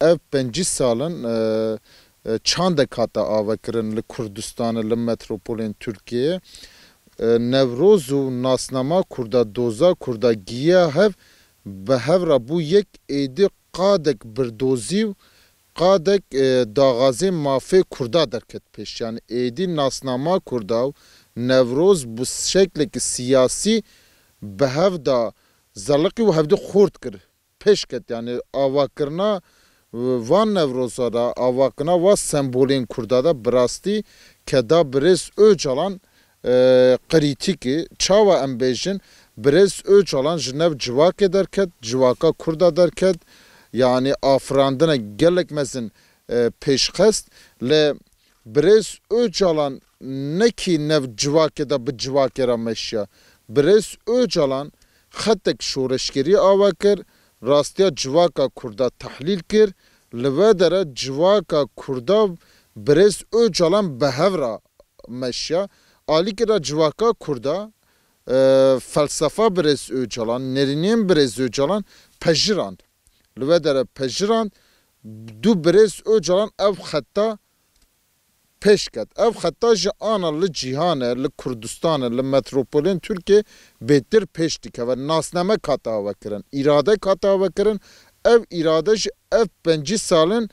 ev pencî salin e, e, çandek hata avakirin li Kurdistanê li metropolên Tirkiyeyê e, Nevroz nasnama Kurda doza Kurda giya hev bi bu bû yek êdî qadek birdozî û qadek daxazê mafê Kurda derket peş yani êdî nasnama Kurda û Nevroz bu şeklekî siyasi bi hev ve zaliqî û kır peşket yani pêş kırna ee, Van nevrosa da avakına va sembolin kurda da brasti keda brez öcalan e, kritiki çava embejin brez öcalan jinev civak ederket civaka kurda derket yani afrandına gelekmesin e, peşkest le brez öcalan neki nev civake da bi civake ra meşya brez öcalan xetek şoreşkiri avakir راستیا جواکا کردا تحلیل کر لوه در جواکا کردا برز او جالان بهورا مشیا عالی کرا جواکا کردا فلسفه برز او جالان نرینین برز او جالان پجراند لوه در پجراند دو برز او جالان او خطا peşket ev hatta ji ana li cîhanê er, li Kurdistanê er, li metropolên Türkiye bêtir pêş dike ve nasname kata ve kirin îrade kata ve kirin ev îrade ji ev pencî salên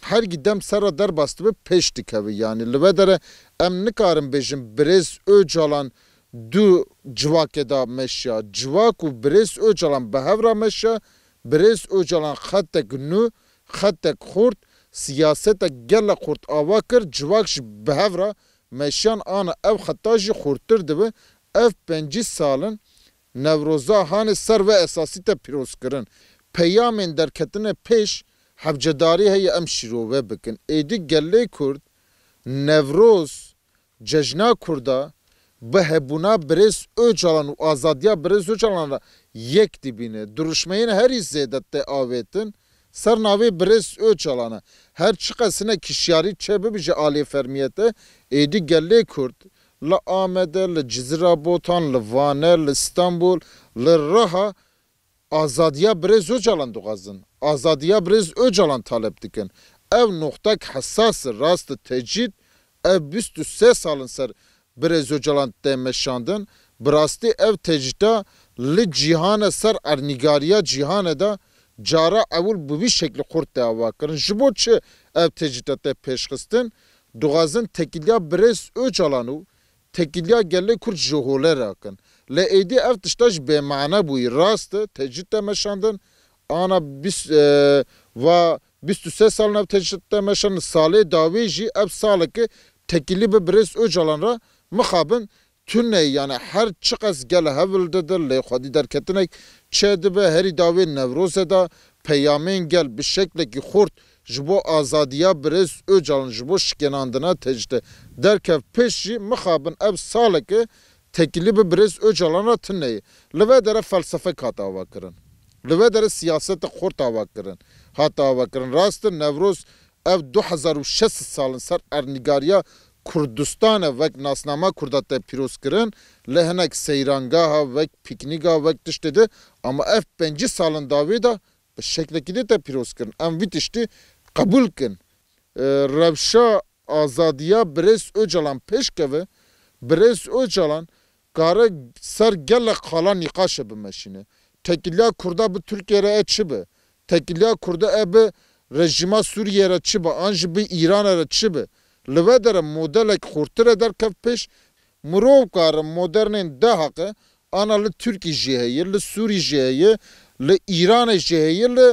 her gidem sera derbastı ve pêş dikeve yani li ve dere em nikarin bêjin birêz öcalan du civakê da meşya civak û birêz öcalan behevra hevra meşya birêz öcalan xetek nû xetek xurt siyaseta gela xurt ava kir civak ji behevra meşan ana ev xeta jî xurtir dibe ev pencî salin nevroza hane ser ve esasî te pîroz kirin peyamên derketine pêş hevcedarî heye em şîrove bikin êdî gelê kurd nevroz cejna kurda bi hebûna birêz ûçalan û azadiya birêz ûçalan re yek dibîne duruşmeyên herî zêde te avêtin Sarnavê birêz û çalana. Her çiqesine çebi çebibêje alê fermiyete Edi gelê Kurd. la Li la Cizra Botan, la Vane, la İstanbul, la Raha azadiya birêz û çalan dixwazin. Azadiya birêz û çalan talep dikin. Ev noktek hesas rast tecid ev 23 salin sar birêz û çalan demeşandin. Birastî ev tecida li cîhane sar ernîgariya cîhane da cara evul bu bir şekli kurt dava kirin. Ji çi ev tecdidete pêşxistin dixwazin tekiliya birêz öçalan û tekiliya gelê kurd ji holera Le edi ev tişta ji bêmane Rastı rast meşandın ana bis va 23 sal nav tecdid te meşan salê davê jî ev salekê tekilî bi birêz öçalan ra mixabin tünne yani her çıkas gel hevildedir le xwedî derketinek çê dibe herî davê Nevrozê da peyamên gel bi şeklekî xurt ji bo azadiya birêz öcalan ji bo şikenandina tecde derkev pêş jî ev salekê tekilî bi birêz öcalana tune li ve dere felsefek hat ava kirin li ve dere siyaseta xurt ava kirin hat ava kirin rastin Nevroz ev 2006 salın ser ernîgariya Kurdistan vek nasnama Kurdat piros kirin li hinek seyrangaha vek pikniga vek tiştê ama ev penci salın davê da bi e, şeklekî de te piros kirin em vî tiştî qebûl kirin e, rewşa azadiya birêz Öcalan pêşkeve birêz Öcalan kare ser gelek hala nîqaşe bimeşîne tekiliya Kurda bi Türkiye re e bi tekiliya Kurda e rejima Suriye'ye re çi bi an jî Live derim modelek xortire der kev peş mirov karim modernên dehaqe ana li Türkî jî heye, li Sûrî jî heye, li Îranê jî heye, li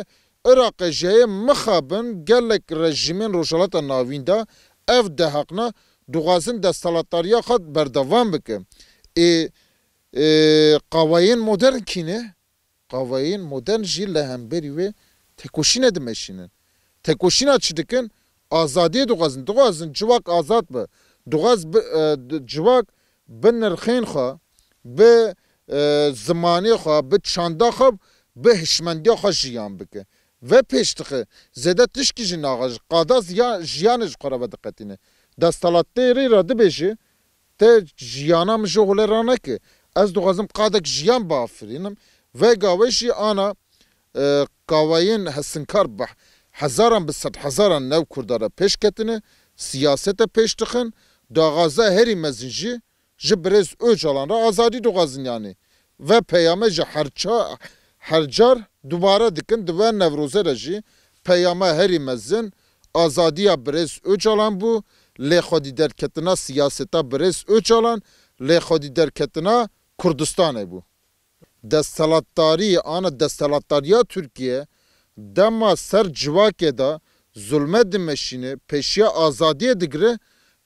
Iraqê jî heye mixabin gelek rejimên Rojhelata Navîn de ev dehaqna dixwazin destalatarya xat berdevam bikin. Ê e, e, qawayên modern kine, qawayên modern jî li hemberî wê tekoşînê dimeşînin. Tekoşîna çi dikin? azadiyê dixwazin dixwazin civak azad be dixwaz civak bi nirxên xwe bi zimanê xwe bi çanda xwe bi hişmendiya xwe jiyan bike ve pêş dixe zêde tişkî jî naxe ji qada jiyanê ji xwe re diqetîne destalattêrê re dibêje te jiyana min ji holê ra neke ez dixwazim qadek jiyan biafirînim vê gawê jî ana qaweyên hesinkar beh hezaran bi sed hezaran nev Kurdara peşketine, siyasete pêş dixin, daxaza herî mezin jî ji birêz Öcalan re azadî dixwazin yanî ve peyame ji herça hercar dubare dikin di ve nevroze re jî peyame herî mezin azadiya birêz Öcalan bû lê xwedî derketina siyaseta birêz Öcalan lê xwedî derketina Kurdistanê bû. Destelatdarî ana destelattariya Türkiye dema ser civakê da zulme dimeşîne peşiya azadiye digire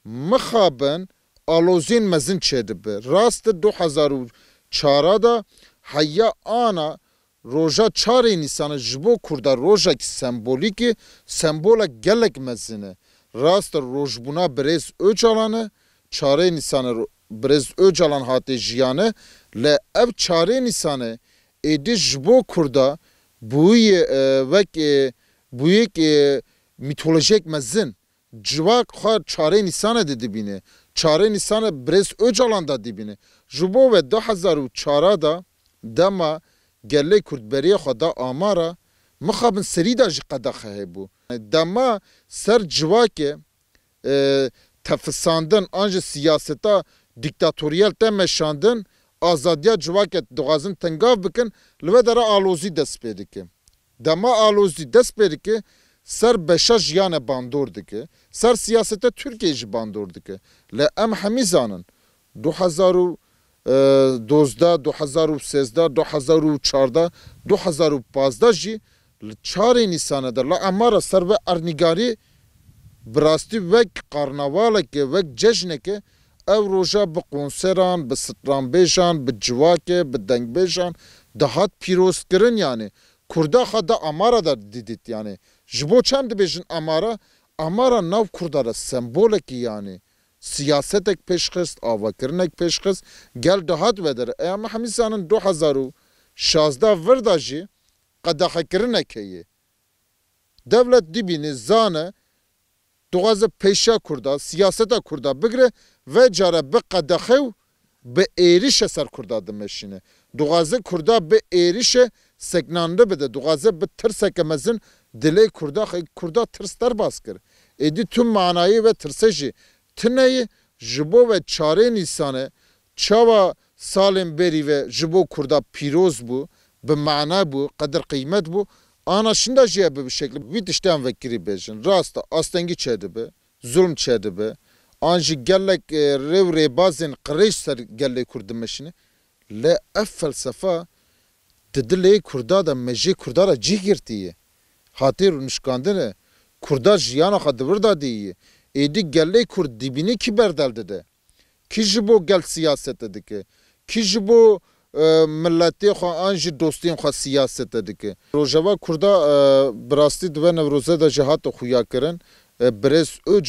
mixabin alozên mezin çedibe. Rastı 2004 da heya ana roja çarê nîsanê ji bo Kurda rojek sembolîkê sembola gelek mezine. Rast rojbûna birêz Öcalan e çarê nîsanê birêz Öcalan hatê jiyane le ev çarê nîsanê êdî ji bo Kurda bu e, ve bu yek mitolojik mezin civa ha çare nisana dedi bine çare nisana brez öcalanda dibine jubo ve 2004 da dama gelle kurdberiye xada amara mıxabın seri da jikada bu dama ser civake e, tefsandın anca siyaseta diktatoriyel temeşandın azadiya civakê dixwazin tengav bikin li we dere dest pê dike dema alozî dest pê dike ser beşa jiyane bandor dike ser siyasete Türkiye jî bandor dike le em hemî zanin 2000 e, dozda 2013 2014 2015 jî li çarê nîsanê de la emara ser ve ernigarî bi vek karnavalekê vek cejnekê ev roja bi konseran, bi stranbêjan, bi civakê, bi dahat dihat pîrozkirin yani. Kurda xada amara da didit yani. Ji bo çem dibêjin amara? Amara nav kurda re sembolekî yani. Siyasetek pêşxist, avakinek pêşxist gel dahat vedere. Eya me hemî zanin 2016 vir da jî heye. Devlet dibini zane, duazı peşa kurda, siyasete kurda bigre ve cara bi qadaxew bi êrişe ser Kurda dimeşîne. Dugaze Kurda bi êrişe seknande bide. Dugaze bi tirseke mezin dilê Kurda Kurda tirs derbas kir. Êdî tüm manayî ve tirse jî tineyî ji bo ve çarê nîsane çawa salên berî ve ji bo Kurda pîroz bû, bi mana bû, qedir qîmet bû. Anaşında jiye bi şekli wî tiştan vekirî bêjin. Rast astengî çedibe, zulm çedibe, Anji gelek e, rev rebazin qreş ser gelek kurdimeşini. Le ev felsefa didile kurda da meji kurda da cih girtiye. Hatir nişkandine kurda jiyana kadivir da diye. Edi gelek kur dibini kiberdel dedi. Ki jibo gel siyaset dedi ki. Ki jibo e, milletê xwe an jî dostiyên xwe siyasetê dike. Rojava Kurda e, brastid ve dibe Nevroze de jî hat xuya kirin birêz û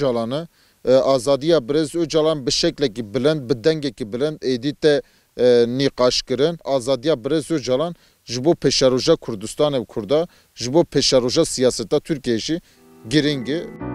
ee, azadiya brez öcalan bir ki bilen bir ki bilen edite niqaş kirin azadiya brez öcalan jibo peşeroja Kurdistan ev kurda jibo peşeroja siyaseta Türkiye işi giringi.